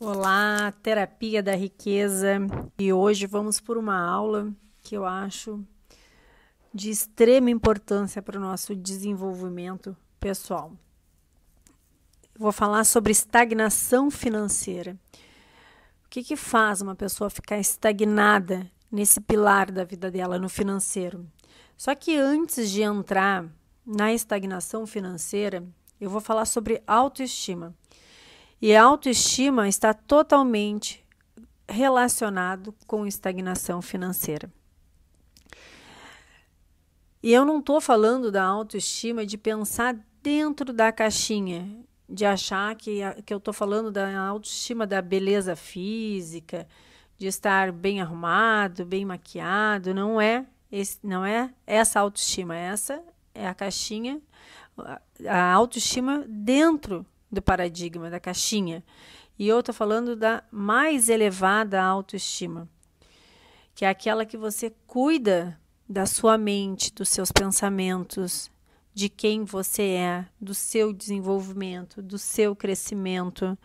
Olá, terapia da riqueza. E hoje vamos por uma aula que eu acho de extrema importância para o nosso desenvolvimento pessoal. Vou falar sobre estagnação financeira. O que, que faz uma pessoa ficar estagnada nesse pilar da vida dela, no financeiro? Só que antes de entrar na estagnação financeira, eu vou falar sobre autoestima. E a autoestima está totalmente relacionado com estagnação financeira. E eu não estou falando da autoestima de pensar dentro da caixinha, de achar que, que eu estou falando da autoestima da beleza física, de estar bem arrumado, bem maquiado. Não é, esse, não é essa autoestima. Essa é a caixinha, a autoestima dentro do paradigma da caixinha, e eu falando da mais elevada autoestima, que é aquela que você cuida da sua mente, dos seus pensamentos, de quem você é, do seu desenvolvimento, do seu crescimento.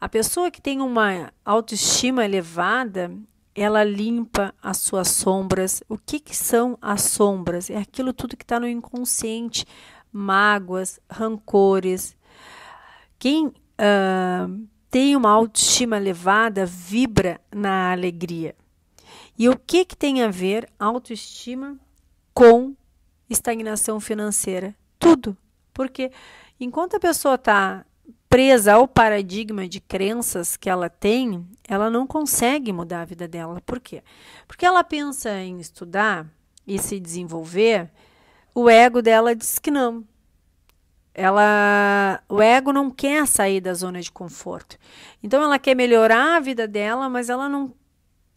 A pessoa que tem uma autoestima elevada, ela limpa as suas sombras. O que, que são as sombras? É aquilo tudo que está no inconsciente: mágoas, rancores, quem uh, tem uma autoestima elevada vibra na alegria. E o que, que tem a ver autoestima com estagnação financeira? Tudo. Porque enquanto a pessoa está presa ao paradigma de crenças que ela tem, ela não consegue mudar a vida dela. Por quê? Porque ela pensa em estudar e se desenvolver, o ego dela diz que não ela o ego não quer sair da zona de conforto. Então ela quer melhorar a vida dela, mas ela não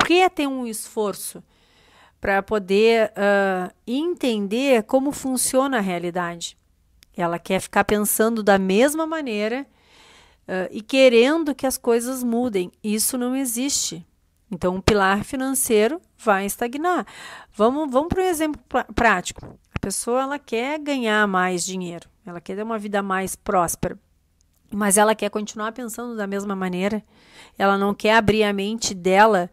quer ter um esforço para poder uh, entender como funciona a realidade. Ela quer ficar pensando da mesma maneira uh, e querendo que as coisas mudem. Isso não existe. Então, o um pilar financeiro vai estagnar. Vamos, vamos para um exemplo prático pessoa ela quer ganhar mais dinheiro, ela quer ter uma vida mais próspera, mas ela quer continuar pensando da mesma maneira. Ela não quer abrir a mente dela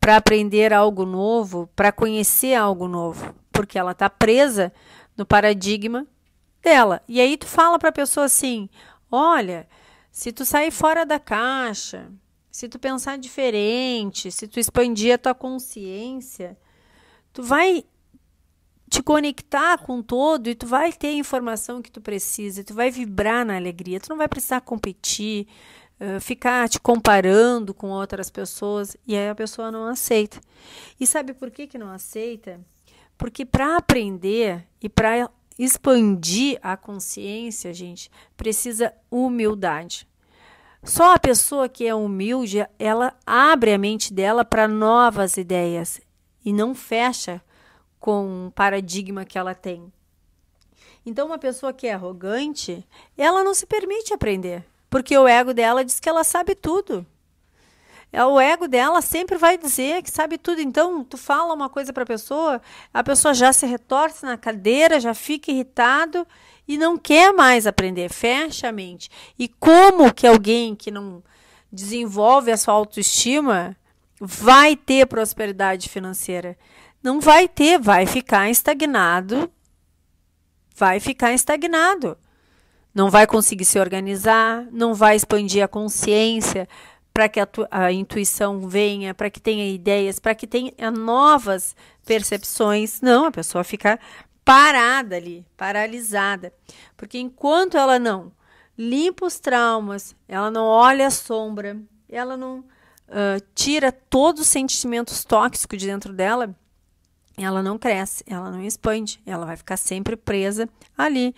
para aprender algo novo, para conhecer algo novo, porque ela está presa no paradigma dela. E aí tu fala para a pessoa assim: "Olha, se tu sair fora da caixa, se tu pensar diferente, se tu expandir a tua consciência, tu vai te conectar com todo e tu vai ter a informação que tu precisa, tu vai vibrar na alegria, tu não vai precisar competir, ficar te comparando com outras pessoas e aí a pessoa não aceita. E sabe por que, que não aceita? Porque para aprender e para expandir a consciência, gente, precisa humildade. Só a pessoa que é humilde, ela abre a mente dela para novas ideias e não fecha com o paradigma que ela tem. Então, uma pessoa que é arrogante, ela não se permite aprender, porque o ego dela diz que ela sabe tudo. É, o ego dela sempre vai dizer que sabe tudo. Então, tu fala uma coisa para a pessoa, a pessoa já se retorce na cadeira, já fica irritado e não quer mais aprender. Fecha a mente. E como que alguém que não desenvolve a sua autoestima vai ter prosperidade financeira? não vai ter, vai ficar estagnado, vai ficar estagnado. Não vai conseguir se organizar, não vai expandir a consciência para que a, a, intuição venha, para que tenha ideias, para que tenha eh, novas percepções. Não, a pessoa fica parada ali, paralisada. Porque enquanto ela não limpa os traumas, ela não olha a sombra, ela não uh, tira todos os sentimentos tóxicos de dentro dela, ela não cresce, ela não expande, ela vai ficar sempre presa ali.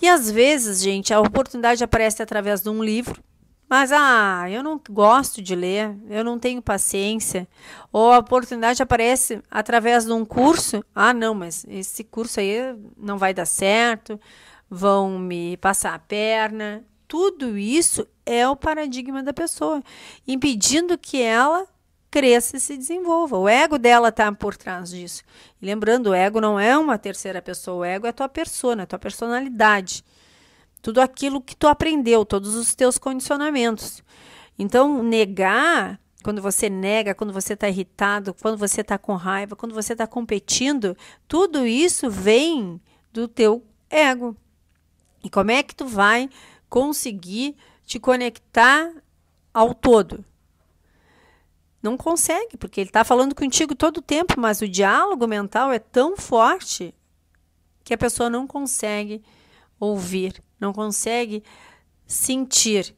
E às vezes, gente, a oportunidade aparece através de um livro, mas ah, eu não gosto de ler, eu não tenho paciência. Ou a oportunidade aparece através de um curso. Ah, não, mas esse curso aí não vai dar certo, vão me passar a perna. Tudo isso é o paradigma da pessoa, impedindo que ela cresça e se desenvolva. O ego dela está por trás disso. E lembrando, o ego não é uma terceira pessoa, o ego é a tua persona, é a tua personalidade. Tudo aquilo que tu aprendeu, todos os teus condicionamentos. Então, negar, quando você nega, quando você está irritado, quando você está com raiva, quando você está competindo, tudo isso vem do teu ego. E como é que tu vai conseguir te conectar ao todo? Não consegue, porque ele está falando contigo todo o tempo, mas o diálogo mental é tão forte que a pessoa não consegue ouvir, não consegue sentir.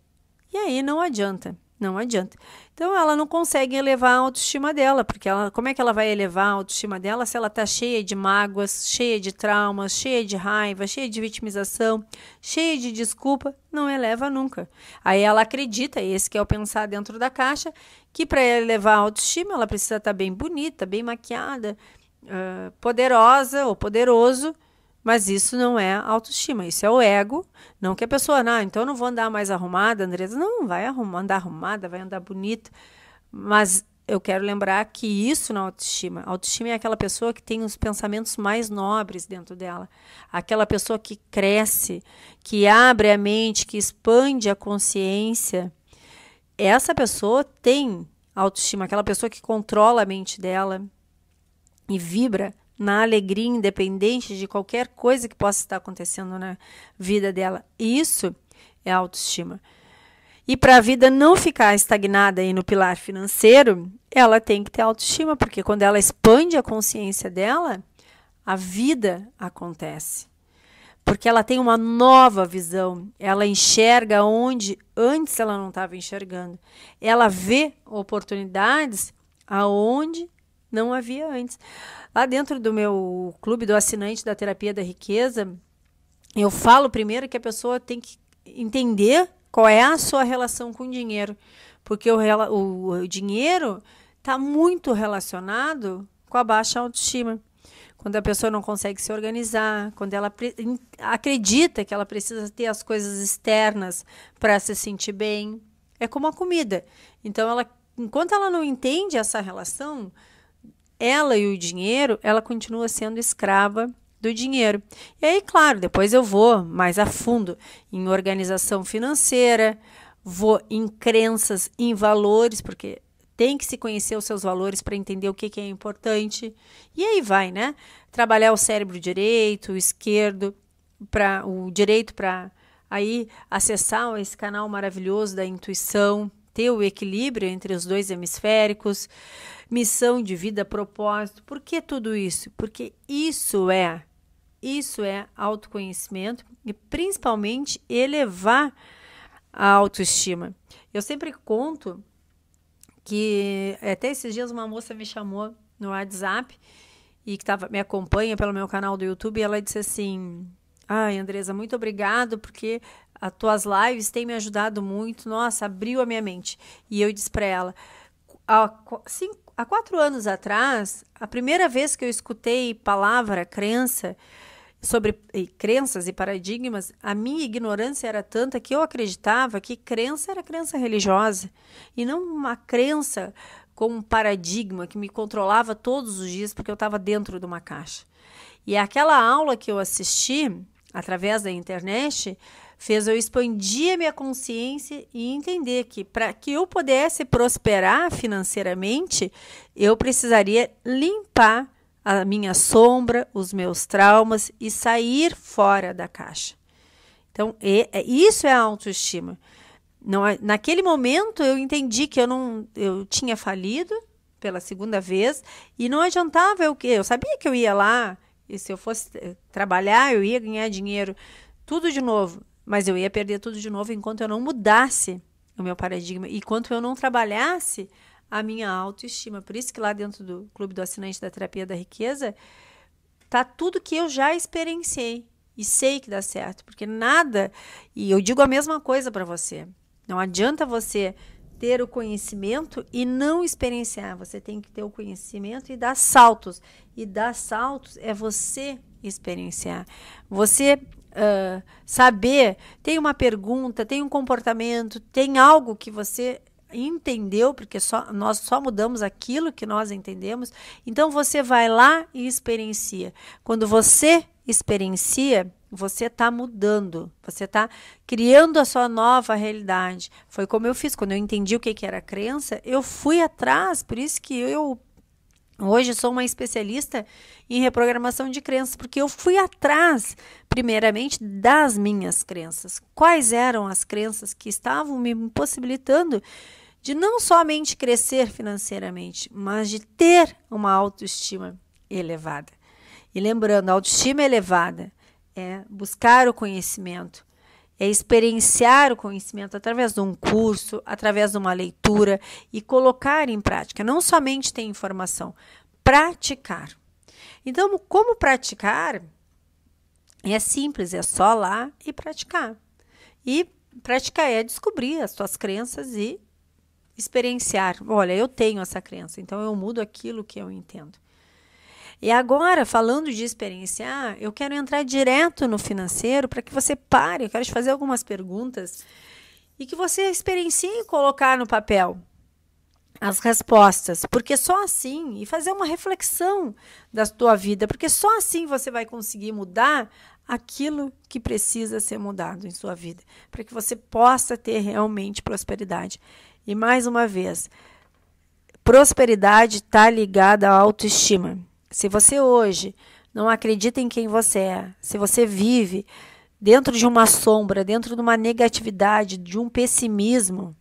E aí não adianta. Não adianta. Então ela não consegue elevar a autoestima dela, porque ela, como é que ela vai elevar a autoestima dela se ela está cheia de mágoas, cheia de traumas, cheia de raiva, cheia de vitimização, cheia de desculpa? Não eleva nunca. Aí ela acredita, esse que é o pensar dentro da caixa, que para elevar a autoestima ela precisa estar tá bem bonita, bem maquiada, uh, poderosa ou poderoso mas isso não é autoestima, isso é o ego. Não que a pessoa, não, ah, então eu não vou andar mais arrumada, Andresa. Não, vai arrumar, andar arrumada, vai andar bonita. Mas eu quero lembrar que isso não é autoestima. A autoestima é aquela pessoa que tem os pensamentos mais nobres dentro dela. Aquela pessoa que cresce, que abre a mente, que expande a consciência. Essa pessoa tem autoestima, aquela pessoa que controla a mente dela e vibra na alegria, independente de qualquer coisa que possa estar acontecendo na vida dela. Isso é autoestima. E para a vida não ficar estagnada aí no pilar financeiro, ela tem que ter autoestima, porque quando ela expande a consciência dela, a vida acontece. Porque ela tem uma nova visão, ela enxerga onde antes ela não estava enxergando. Ela vê oportunidades aonde não havia antes. Lá dentro do meu clube do assinante da terapia da riqueza, eu falo primeiro que a pessoa tem que entender qual é a sua relação com o dinheiro, porque o, o, o dinheiro está muito relacionado com a baixa autoestima. Quando a pessoa não consegue se organizar, quando ela acredita que ela precisa ter as coisas externas para se sentir bem, é como a comida. Então, ela, enquanto ela não entende essa relação, ela e o dinheiro, ela continua sendo escrava do dinheiro. E aí, claro, depois eu vou mais a fundo em organização financeira, vou em crenças, em valores, porque tem que se conhecer os seus valores para entender o que, que é importante. E aí vai, né? Trabalhar o cérebro direito, o esquerdo, para o direito para aí acessar esse canal maravilhoso da intuição, manter o equilíbrio entre os dois hemisféricos, missão de vida, propósito. Por que tudo isso? Porque isso é isso é autoconhecimento e principalmente elevar a autoestima. Eu sempre conto que eh, até esses dias uma moça me chamou no WhatsApp e que tava, me acompanha pelo meu canal do YouTube, e ela disse assim: Ai, Andresa, muito obrigado, porque as tuas lives têm me ajudado muito, nossa, abriu a minha mente. E eu disse para ela, há, cinco, há quatro anos atrás, a primeira vez que eu escutei palavra crença, sobre e, crenças e paradigmas, a minha ignorância era tanta que eu acreditava que crença era crença religiosa e não uma crença como um paradigma que me controlava todos os dias porque eu estava dentro de uma caixa. E aquela aula que eu assisti através da internet fez eu expandir a minha consciência e entender que para que eu pudesse prosperar financeiramente, eu precisaria limpar a minha sombra, os meus traumas e sair fora da caixa. Então, e, é, isso é a autoestima. Não, é, naquele momento eu entendi que eu não eu tinha falido pela segunda vez e não adiantava eu que eu sabia que eu ia lá e se eu fosse eh, trabalhar eu ia ganhar dinheiro tudo de novo mas eu ia perder tudo de novo enquanto eu não mudasse o meu paradigma, enquanto eu não trabalhasse a minha autoestima. Por isso que lá dentro do Clube do Assinante da Terapia da Riqueza, tá tudo que eu já experienciei e sei que dá certo, porque nada, e eu digo a mesma coisa para você. Não adianta você ter o conhecimento e não experienciar. Você tem que ter o conhecimento e dar saltos. E dar saltos é você experienciar. Você uh, saber, tem uma pergunta, tem um comportamento, tem algo que você entendeu, porque só, nós só mudamos aquilo que nós entendemos. Então você vai lá e experiencia. Quando você experiencia, você está mudando, você está criando a sua nova realidade. Foi como eu fiz, quando eu entendi o que, que era crença, eu fui atrás, por isso que eu Hoje sou uma especialista em reprogramação de crenças, porque eu fui atrás, primeiramente, das minhas crenças. Quais eram as crenças que estavam me impossibilitando de não somente crescer financeiramente, mas de ter uma autoestima elevada? E lembrando, autoestima elevada é buscar o conhecimento, é experienciar o conhecimento através de um curso, através de uma leitura e colocar em prática, não somente ter informação, praticar. Então, como praticar? É simples, é só lá e praticar. E praticar é descobrir as suas crenças e experienciar. Olha, eu tenho essa crença, então eu mudo aquilo que eu entendo. E agora, falando de experienciar, eu quero entrar direto no financeiro para que você pare. Eu quero te fazer algumas perguntas e que você experiencie colocar no papel as respostas, porque só assim e fazer uma reflexão da tua vida, porque só assim você vai conseguir mudar aquilo que precisa ser mudado em sua vida, para que você possa ter realmente prosperidade. E mais uma vez, prosperidade está ligada à autoestima. Se você hoje não acredita em quem você é, se você vive dentro de uma sombra, dentro de uma negatividade, de um pessimismo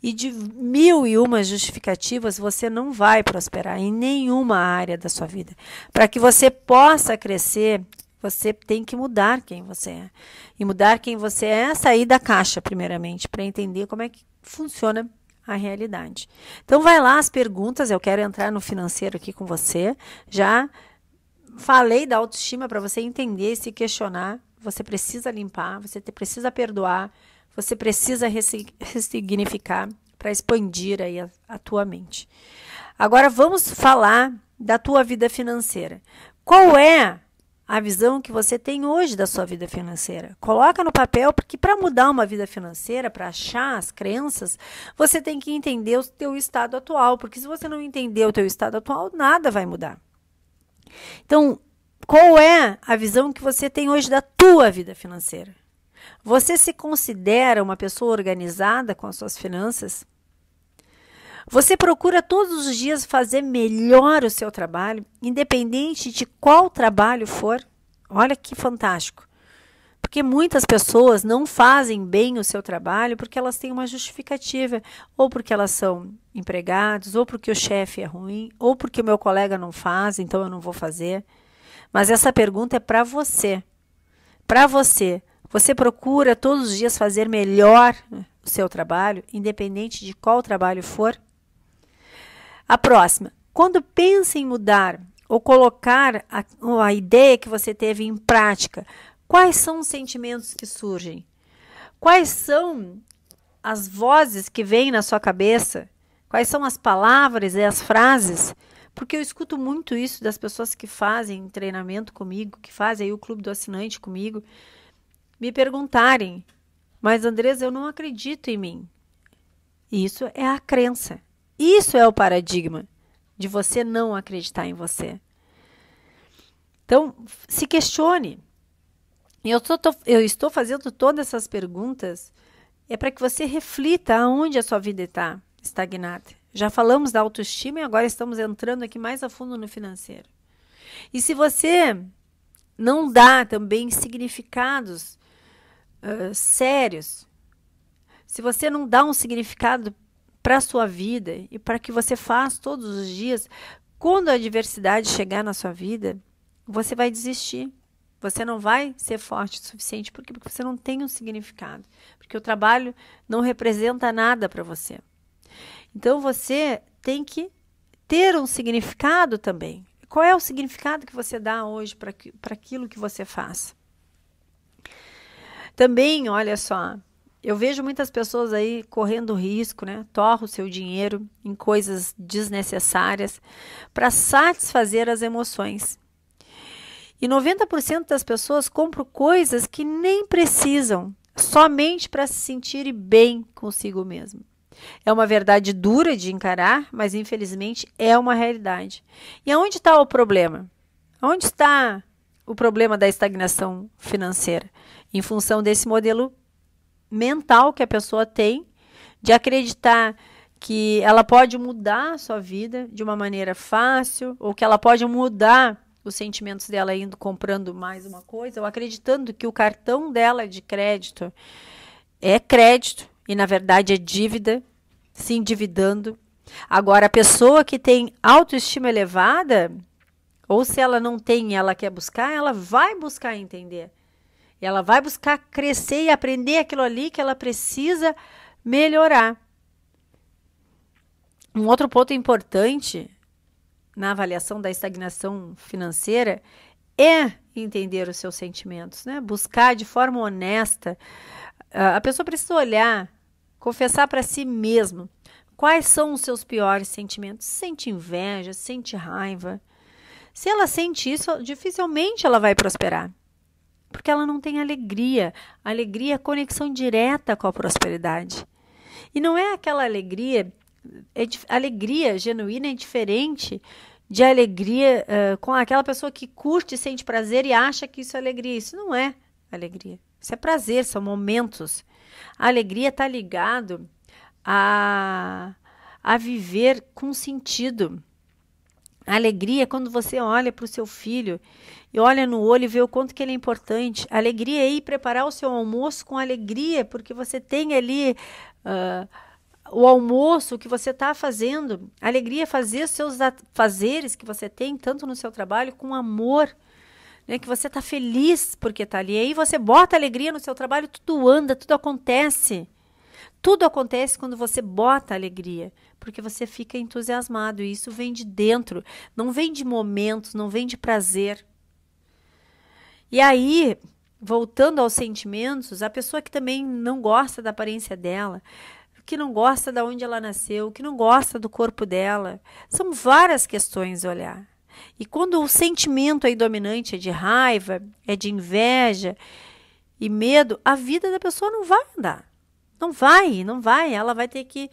e de mil e uma justificativas, você não vai prosperar em nenhuma área da sua vida. Para que você possa crescer, você tem que mudar quem você é. E mudar quem você é é sair da caixa, primeiramente, para entender como é que funciona a realidade. Então vai lá as perguntas, eu quero entrar no financeiro aqui com você. Já falei da autoestima para você entender se questionar. Você precisa limpar, você precisa perdoar, você precisa ressignificar para expandir aí a, a tua mente. Agora vamos falar da tua vida financeira. Qual é a visão que você tem hoje da sua vida financeira. Coloca no papel, porque para mudar uma vida financeira, para achar as crenças, você tem que entender o seu estado atual, porque se você não entender o seu estado atual, nada vai mudar. Então, qual é a visão que você tem hoje da tua vida financeira? Você se considera uma pessoa organizada com as suas finanças? Você procura todos os dias fazer melhor o seu trabalho, independente de qual trabalho for? Olha que fantástico. Porque muitas pessoas não fazem bem o seu trabalho porque elas têm uma justificativa, ou porque elas são empregados, ou porque o chefe é ruim, ou porque o meu colega não faz, então eu não vou fazer. Mas essa pergunta é para você. Para você, você procura todos os dias fazer melhor o seu trabalho, independente de qual trabalho for? A próxima. Quando pensa em mudar ou colocar a, a ideia que você teve em prática, quais são os sentimentos que surgem? Quais são as vozes que vêm na sua cabeça? Quais são as palavras e as frases? Porque eu escuto muito isso das pessoas que fazem treinamento comigo, que fazem o clube do assinante comigo, me perguntarem: "Mas Andresa, eu não acredito em mim". Isso é a crença. Isso é o paradigma de você não acreditar em você. Então, se questione. Eu, tô, tô, eu estou fazendo todas essas perguntas é para que você reflita aonde a sua vida está estagnada. Já falamos da autoestima e agora estamos entrando aqui mais a fundo no financeiro. E se você não dá também significados uh, sérios, se você não dá um significado para a sua vida e para que você faça todos os dias, quando a adversidade chegar na sua vida, você vai desistir. Você não vai ser forte o suficiente porque, porque você não tem um significado, porque o trabalho não representa nada para você. Então você tem que ter um significado também. Qual é o significado que você dá hoje para aquilo que você faz? Também, olha só, eu vejo muitas pessoas aí correndo risco, né? Torra o seu dinheiro em coisas desnecessárias para satisfazer as emoções. E 90% das pessoas compram coisas que nem precisam, somente para se sentirem bem consigo mesmo. É uma verdade dura de encarar, mas infelizmente é uma realidade. E aonde está o problema? Onde está o problema da estagnação financeira? Em função desse modelo mental que a pessoa tem de acreditar que ela pode mudar a sua vida de uma maneira fácil, ou que ela pode mudar os sentimentos dela indo comprando mais uma coisa, ou acreditando que o cartão dela de crédito é crédito e na verdade é dívida, se endividando. Agora, a pessoa que tem autoestima elevada, ou se ela não tem ela quer buscar, ela vai buscar entender. Ela vai buscar crescer e aprender aquilo ali que ela precisa melhorar. Um outro ponto importante na avaliação da estagnação financeira é entender os seus sentimentos, né? Buscar de forma honesta. Ah, a pessoa precisa olhar, confessar para si mesmo quais são os seus piores sentimentos. Sente inveja, sente raiva. Se ela sente isso, dificilmente ela vai prosperar porque ela não tem alegria. Alegria é conexão direta com a prosperidade. E não é aquela alegria, é, alegria genuína é diferente de alegria uh, com aquela pessoa que curte, sente prazer e acha que isso é alegria. Isso não é alegria. Isso é prazer, são momentos. A alegria está ligado a, a viver com sentido. A alegria é quando você olha para o seu filho e olha no olho e vê o quanto que ele é importante. A alegria é ir preparar o seu almoço com alegria, porque você tem ali uh, o almoço que você está fazendo. A alegria é fazer os seus fazeres que você tem, tanto no seu trabalho, com amor. Né, que você está feliz porque está ali. E aí você bota alegria no seu trabalho, tudo anda, tudo acontece. Tudo acontece quando você bota alegria, porque você fica entusiasmado e isso vem de dentro, não vem de momentos, não vem de prazer. E aí, voltando aos sentimentos, a pessoa que também não gosta da aparência dela, que não gosta da onde ela nasceu, que não gosta do corpo dela, são várias questões olhar. E quando o sentimento aí é dominante é de raiva, é de inveja e medo, a vida da pessoa não vai andar. Não vai, não vai. Ela vai ter que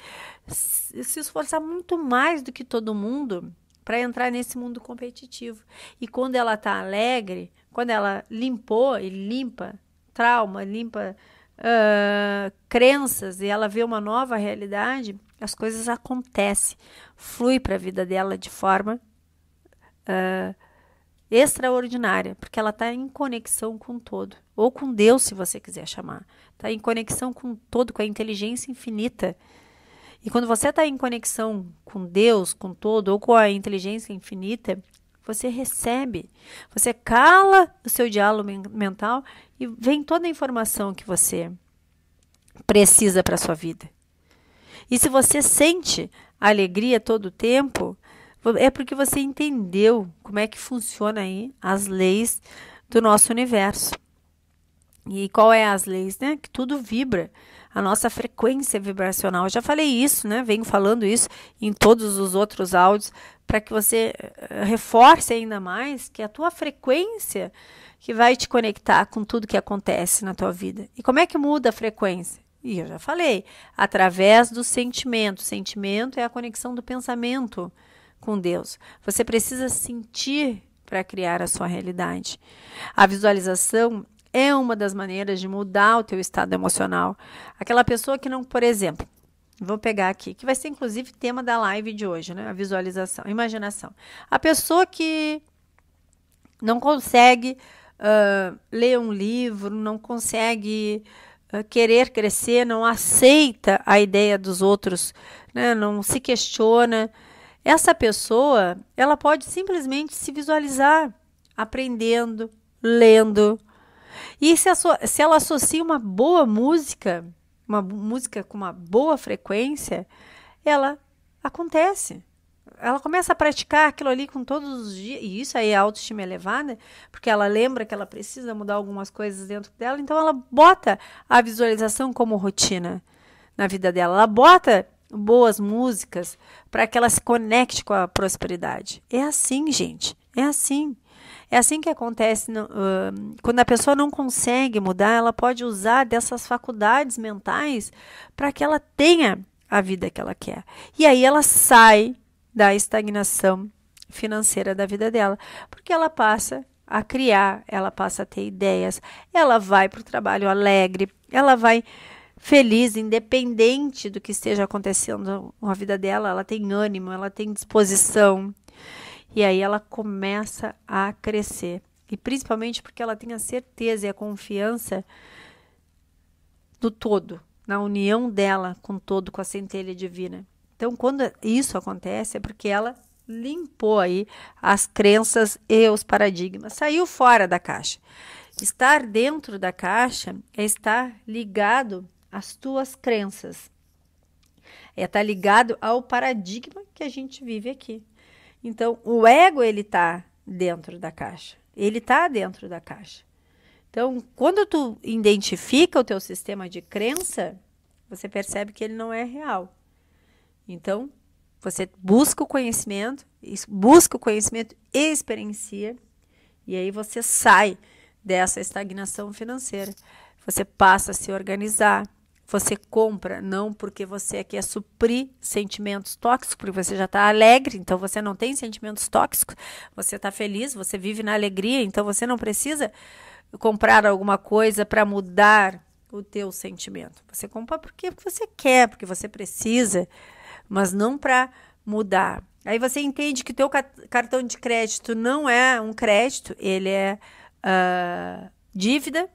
se esforçar muito mais do que todo mundo para entrar nesse mundo competitivo. E quando ela está alegre, quando ela limpou e limpa trauma, limpa uh, crenças e ela vê uma nova realidade, as coisas acontecem, flui para a vida dela de forma uh, extraordinária, porque ela está em conexão com o todo ou com Deus, se você quiser chamar. Está em conexão com todo, com a inteligência infinita. E quando você está em conexão com Deus, com todo, ou com a inteligência infinita, você recebe, você cala o seu diálogo mental e vem toda a informação que você precisa para a sua vida. E se você sente alegria todo o tempo, é porque você entendeu como é que funciona aí as leis do nosso universo. E qual é as leis, né? Que tudo vibra. A nossa frequência vibracional. Eu já falei isso, né? Venho falando isso em todos os outros áudios para que você eh, reforce ainda mais que a tua frequência que vai te conectar com tudo que acontece na tua vida. E como é que muda a frequência? E eu já falei, através do sentimento. Sentimento é a conexão do pensamento com Deus. Você precisa sentir para criar a sua realidade. A visualização é uma das maneiras de mudar o teu estado emocional. Aquela pessoa que não, por exemplo, Vou pegar aqui, que vai ser inclusive tema da live de hoje, né? A visualização, a imaginação. A pessoa que não consegue uh, ler um livro, não consegue uh, querer crescer, não aceita a ideia dos outros, né? não se questiona. Essa pessoa, ela pode simplesmente se visualizar aprendendo, lendo, e se, se ela associa uma boa música, uma música com uma boa frequência, ela acontece. Ela começa a praticar aquilo ali com todos os dias, e isso aí é autoestima elevada, porque ela lembra que ela precisa mudar algumas coisas dentro dela, então ela bota a visualização como rotina na vida dela. Ela bota boas músicas para que ela se conecte com a prosperidade. É assim, gente. É assim. É assim que acontece no, uh, quando a pessoa não consegue mudar, ela pode usar dessas faculdades mentais para que ela tenha a vida que ela quer. E aí ela sai da estagnação financeira da vida dela, porque ela passa a criar, ela passa a ter ideias, ela vai para o trabalho alegre, ela vai feliz, independente do que esteja acontecendo com a vida dela, ela tem ânimo, ela tem disposição, e aí ela começa a crescer. E principalmente porque ela tem a certeza e a confiança do todo, na união dela com todo, com a centelha divina. Então, quando isso acontece, é porque ela limpou aí as crenças e os paradigmas, saiu fora da caixa. Estar dentro da caixa é estar ligado às tuas crenças. É estar tá ligado ao paradigma que a gente vive aqui. Então, o ego ele tá dentro da caixa. Ele tá dentro da caixa. Então, quando tu identifica o teu sistema de crença, você percebe que ele não é real. Então, você busca o conhecimento, busca o conhecimento e experiencia, e aí você sai dessa estagnação financeira. Você passa a se organizar, você compra não porque você quer suprir sentimentos tóxicos, porque você já está alegre, então você não tem sentimentos tóxicos, você está feliz, você vive na alegria, então você não precisa comprar alguma coisa para mudar o teu sentimento. Você compra porque você quer, porque você precisa, mas não para mudar. Aí você entende que o teu cartão de crédito não é um crédito, ele é uh, dívida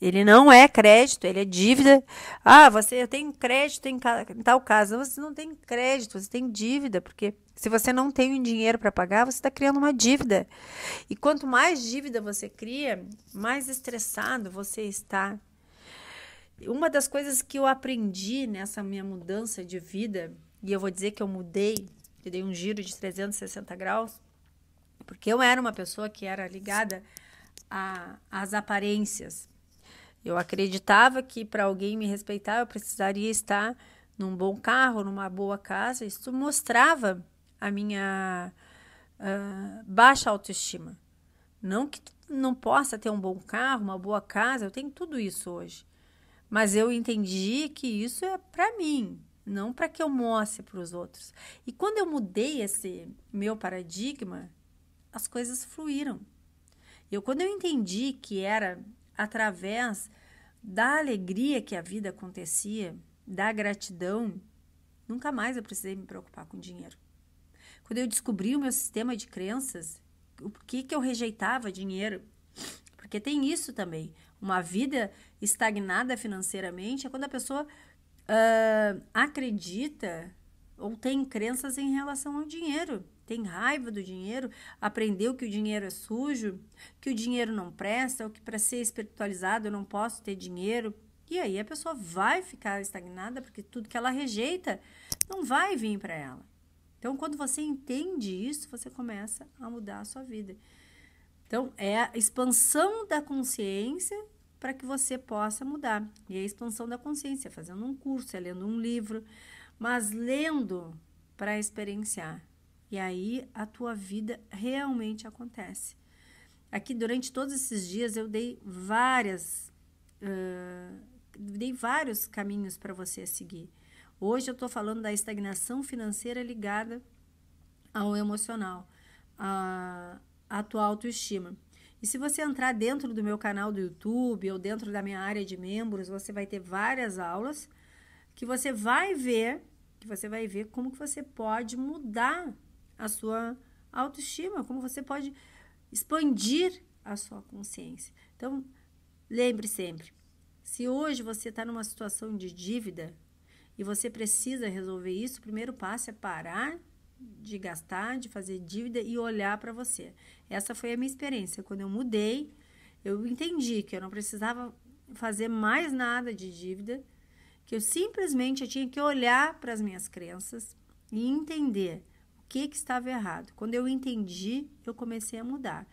ele não é crédito, ele é dívida. Ah, você tem crédito em, em tal caso. Você não tem crédito, você tem dívida, porque se você não tem dinheiro para pagar, você está criando uma dívida. E quanto mais dívida você cria, mais estressado você está. Uma das coisas que eu aprendi nessa minha mudança de vida, e eu vou dizer que eu mudei, eu dei um giro de 360 graus, porque eu era uma pessoa que era ligada às aparências. Eu acreditava que para alguém me respeitar eu precisaria estar num bom carro, numa boa casa. Isso mostrava a minha uh, baixa autoestima. Não que não possa ter um bom carro, uma boa casa, eu tenho tudo isso hoje. Mas eu entendi que isso é para mim, não para que eu mostre para os outros. E quando eu mudei esse meu paradigma, as coisas fluíram. Eu quando eu entendi que era através da alegria que a vida acontecia, da gratidão, nunca mais eu precisei me preocupar com dinheiro. Quando eu descobri o meu sistema de crenças, o que que eu rejeitava dinheiro, porque tem isso também. Uma vida estagnada financeiramente é quando a pessoa uh, acredita ou tem crenças em relação ao dinheiro tem raiva do dinheiro, aprendeu que o dinheiro é sujo, que o dinheiro não presta, ou que para ser espiritualizado eu não posso ter dinheiro. E aí a pessoa vai ficar estagnada porque tudo que ela rejeita não vai vir para ela. Então, quando você entende isso, você começa a mudar a sua vida. Então, é a expansão da consciência para que você possa mudar. E a expansão da consciência é fazendo um curso, é lendo um livro, mas lendo para experienciar e aí a tua vida realmente acontece. Aqui durante todos esses dias eu dei várias, uh, dei vários caminhos para você seguir. Hoje eu estou falando da estagnação financeira ligada ao emocional, à, à tua autoestima. E se você entrar dentro do meu canal do YouTube ou dentro da minha área de membros, você vai ter várias aulas que você vai ver, que você vai ver como que você pode mudar a sua autoestima, como você pode expandir a sua consciência. Então, lembre sempre: se hoje você está numa situação de dívida e você precisa resolver isso, o primeiro passo é parar de gastar, de fazer dívida e olhar para você. Essa foi a minha experiência. Quando eu mudei, eu entendi que eu não precisava fazer mais nada de dívida, que eu simplesmente tinha que olhar para as minhas crenças e entender que, que estava errado. Quando eu entendi, eu comecei a mudar.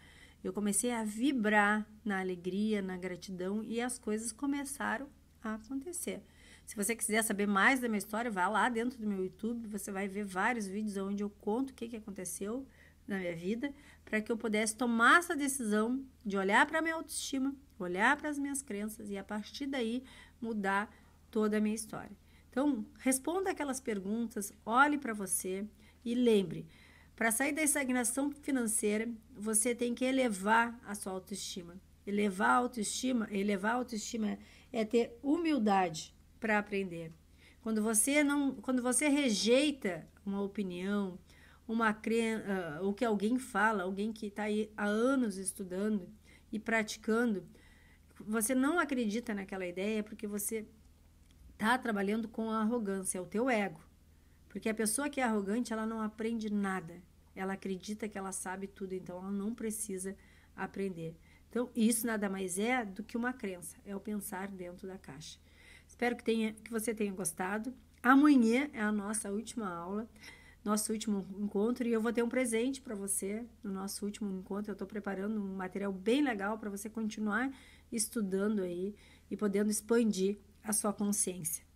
Eu comecei a vibrar na alegria, na gratidão e as coisas começaram a acontecer. Se você quiser saber mais da minha história, vá lá dentro do meu YouTube, você vai ver vários vídeos onde eu conto o que, que aconteceu na minha vida para que eu pudesse tomar essa decisão de olhar para a minha autoestima, olhar para as minhas crenças e a partir daí mudar toda a minha história. Então, responda aquelas perguntas, olhe para você, e lembre, para sair da estagnação financeira, você tem que elevar a sua autoestima. Elevar a autoestima, elevar a autoestima é ter humildade para aprender. Quando você não, quando você rejeita uma opinião, uma crença, uh, o que alguém fala, alguém que está aí há anos estudando e praticando, você não acredita naquela ideia porque você está trabalhando com arrogância, é o teu ego. Porque a pessoa que é arrogante, ela não aprende nada. Ela acredita que ela sabe tudo, então ela não precisa aprender. Então, isso nada mais é do que uma crença, é o pensar dentro da caixa. Espero que, tenha, que você tenha gostado. Amanhã é a nossa última aula, nosso último encontro, e eu vou ter um presente para você no nosso último encontro. Eu estou preparando um material bem legal para você continuar estudando aí e podendo expandir a sua consciência.